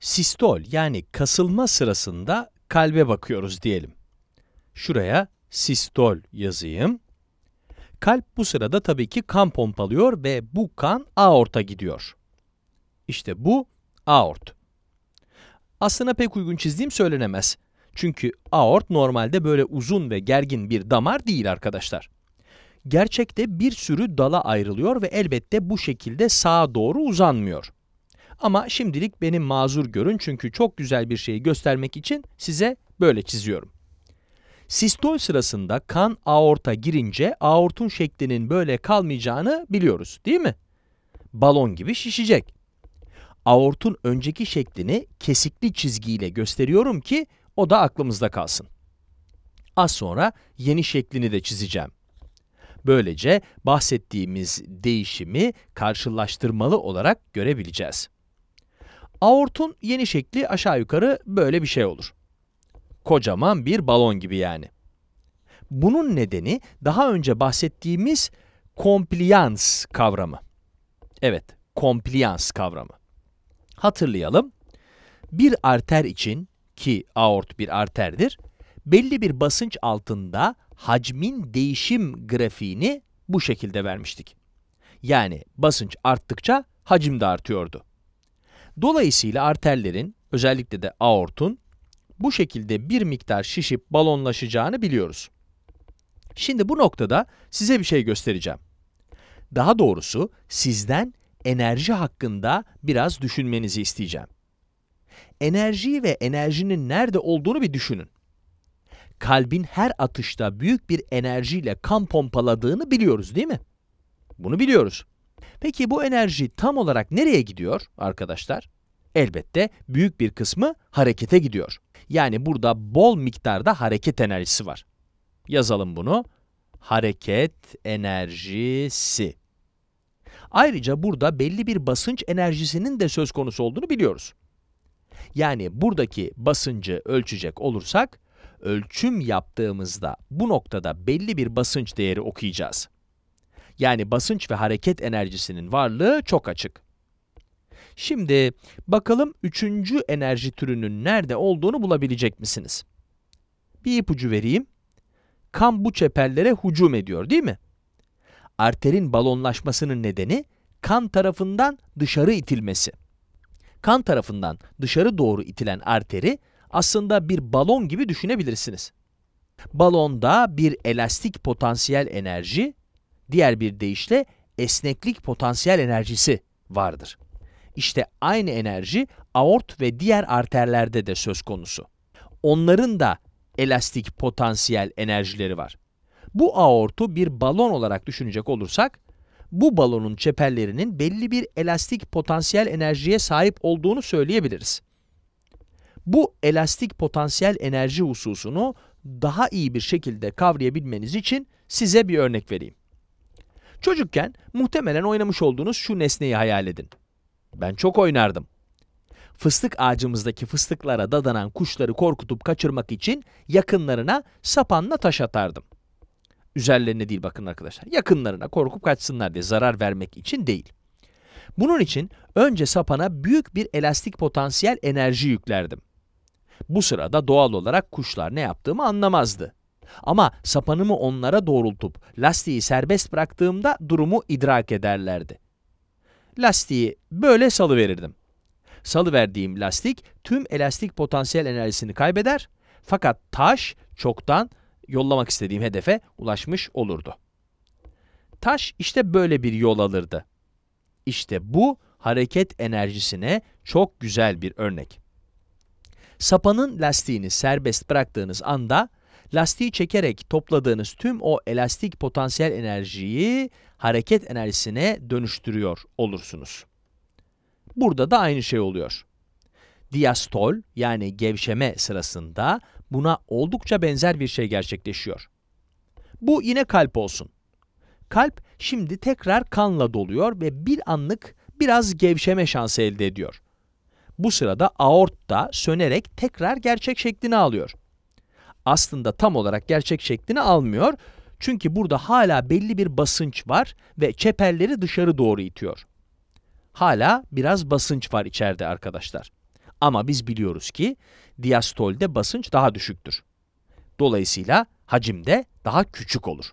sistol yani kasılma sırasında kalbe bakıyoruz diyelim. Şuraya sistol yazayım. Kalp bu sırada tabii ki kan pompalıyor ve bu kan aorta gidiyor. İşte bu aort. Aslına pek uygun çizdiğim söylenemez. Çünkü aort normalde böyle uzun ve gergin bir damar değil arkadaşlar. Gerçekte bir sürü dala ayrılıyor ve elbette bu şekilde sağa doğru uzanmıyor. Ama şimdilik beni mazur görün çünkü çok güzel bir şeyi göstermek için size böyle çiziyorum. Sistol sırasında kan aorta girince aortun şeklinin böyle kalmayacağını biliyoruz değil mi? Balon gibi şişecek. Aortun önceki şeklini kesikli çizgiyle gösteriyorum ki o da aklımızda kalsın. Az sonra yeni şeklini de çizeceğim. Böylece bahsettiğimiz değişimi karşılaştırmalı olarak görebileceğiz. Aortun yeni şekli aşağı yukarı böyle bir şey olur. Kocaman bir balon gibi yani. Bunun nedeni daha önce bahsettiğimiz compliance kavramı. Evet, compliance kavramı. Hatırlayalım. Bir arter için ki aort bir arterdir, belli bir basınç altında hacmin değişim grafiğini bu şekilde vermiştik. Yani basınç arttıkça hacim de artıyordu. Dolayısıyla arterlerin, özellikle de aortun, bu şekilde bir miktar şişip balonlaşacağını biliyoruz. Şimdi bu noktada size bir şey göstereceğim. Daha doğrusu sizden enerji hakkında biraz düşünmenizi isteyeceğim. Enerjiyi ve enerjinin nerede olduğunu bir düşünün. Kalbin her atışta büyük bir enerjiyle kan pompaladığını biliyoruz değil mi? Bunu biliyoruz. Peki bu enerji tam olarak nereye gidiyor arkadaşlar? Elbette büyük bir kısmı harekete gidiyor. Yani burada bol miktarda hareket enerjisi var. Yazalım bunu. Hareket enerjisi. Ayrıca burada belli bir basınç enerjisinin de söz konusu olduğunu biliyoruz. Yani buradaki basıncı ölçecek olursak, ölçüm yaptığımızda bu noktada belli bir basınç değeri okuyacağız yani basınç ve hareket enerjisinin varlığı çok açık. Şimdi bakalım üçüncü enerji türünün nerede olduğunu bulabilecek misiniz? Bir ipucu vereyim. Kan bu çeperlere hücum ediyor değil mi? Arterin balonlaşmasının nedeni kan tarafından dışarı itilmesi. Kan tarafından dışarı doğru itilen arteri aslında bir balon gibi düşünebilirsiniz. Balonda bir elastik potansiyel enerji Diğer bir deyişle esneklik potansiyel enerjisi vardır. İşte aynı enerji aort ve diğer arterlerde de söz konusu. Onların da elastik potansiyel enerjileri var. Bu aortu bir balon olarak düşünecek olursak, bu balonun çeperlerinin belli bir elastik potansiyel enerjiye sahip olduğunu söyleyebiliriz. Bu elastik potansiyel enerji hususunu daha iyi bir şekilde kavrayabilmeniz için size bir örnek vereyim. Çocukken muhtemelen oynamış olduğunuz şu nesneyi hayal edin. Ben çok oynardım. Fıstık ağacımızdaki fıstıklara dadanan kuşları korkutup kaçırmak için yakınlarına sapanla taş atardım. Üzerlerine değil bakın arkadaşlar. Yakınlarına korkup kaçsınlar diye zarar vermek için değil. Bunun için önce sapana büyük bir elastik potansiyel enerji yüklerdim. Bu sırada doğal olarak kuşlar ne yaptığımı anlamazdı. Ama sapanımı onlara doğrultup lastiği serbest bıraktığımda durumu idrak ederlerdi. Lastiği böyle salıverirdim. Salıverdiğim lastik tüm elastik potansiyel enerjisini kaybeder fakat taş çoktan yollamak istediğim hedefe ulaşmış olurdu. Taş işte böyle bir yol alırdı. İşte bu hareket enerjisine çok güzel bir örnek. Sapanın lastiğini serbest bıraktığınız anda lastiği çekerek topladığınız tüm o elastik potansiyel enerjiyi hareket enerjisine dönüştürüyor olursunuz. Burada da aynı şey oluyor. Diastol yani gevşeme sırasında buna oldukça benzer bir şey gerçekleşiyor. Bu yine kalp olsun. Kalp şimdi tekrar kanla doluyor ve bir anlık biraz gevşeme şansı elde ediyor. Bu sırada aort da sönerek tekrar gerçek şeklini alıyor aslında tam olarak gerçek şeklini almıyor. Çünkü burada hala belli bir basınç var ve çeperleri dışarı doğru itiyor. Hala biraz basınç var içeride arkadaşlar. Ama biz biliyoruz ki diastolde basınç daha düşüktür. Dolayısıyla hacim de daha küçük olur.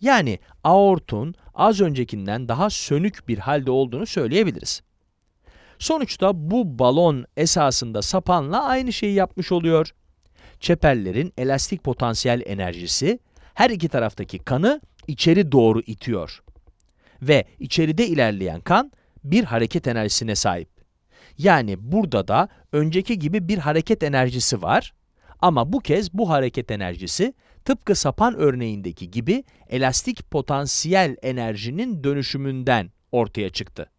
Yani aortun az öncekinden daha sönük bir halde olduğunu söyleyebiliriz. Sonuçta bu balon esasında sapanla aynı şeyi yapmış oluyor. Çeperlerin elastik potansiyel enerjisi her iki taraftaki kanı içeri doğru itiyor. Ve içeride ilerleyen kan bir hareket enerjisine sahip. Yani burada da önceki gibi bir hareket enerjisi var ama bu kez bu hareket enerjisi tıpkı sapan örneğindeki gibi elastik potansiyel enerjinin dönüşümünden ortaya çıktı.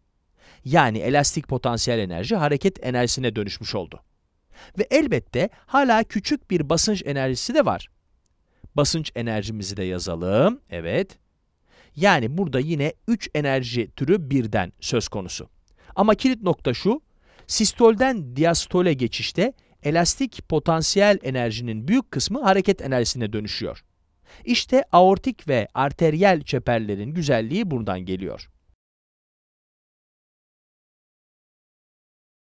Yani elastik potansiyel enerji hareket enerjisine dönüşmüş oldu. Ve elbette hala küçük bir basınç enerjisi de var. Basınç enerjimizi de yazalım. Evet. Yani burada yine 3 enerji türü birden söz konusu. Ama kilit nokta şu, sistolden diastole geçişte elastik potansiyel enerjinin büyük kısmı hareket enerjisine dönüşüyor. İşte aortik ve arteriyel çeperlerin güzelliği buradan geliyor.